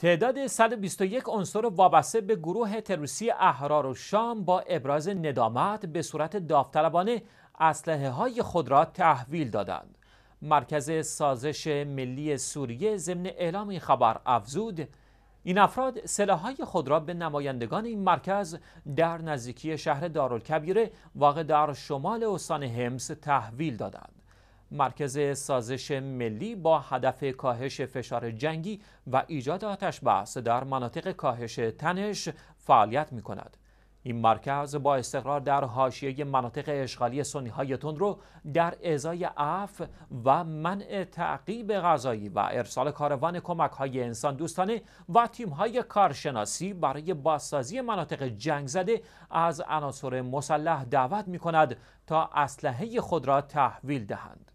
تعداد 121 عنصر وابسته به گروه تروسی احرار و شام با ابراز ندامت به صورت داوطلبانه اسلحه های خود را تحویل دادند. مرکز سازش ملی سوریه ضمن اعلام این خبر افزود این افراد های خود را به نمایندگان این مرکز در نزدیکی شهر دارالکبیره واقع در شمال استان همس تحویل دادند. مرکز سازش ملی با هدف کاهش فشار جنگی و ایجاد آتش بحث در مناطق کاهش تنش فعالیت می کند. این مرکز با استقرار در حاشیه مناطق اشغالی سنی های رو در ازای عف و منع تعقیب غذایی و ارسال کاروان کمک های انسان دوستانه و تیم های کارشناسی برای بازسازی مناطق جنگ زده از عناصر مسلح دعوت می کند تا اسلحه خود را تحویل دهند.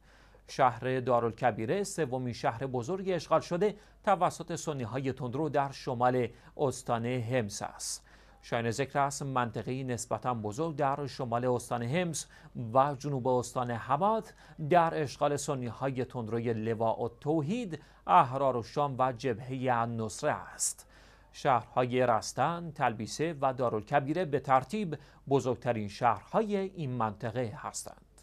شهر دارالکبیره سومین شهر بزرگ اشغال شده توسط سنی های تندرو در شمال استان همس است شاین ذکر است منطقه نسبتا بزرگ در شمال استان همس و جنوب استان حماد در اشغال سنی های تندروی لواء و توحید احرار و شام و جبهه نصره است شهرهای رستن، تلبیسه و دارالکبیره به ترتیب بزرگترین شهرهای این منطقه هستند.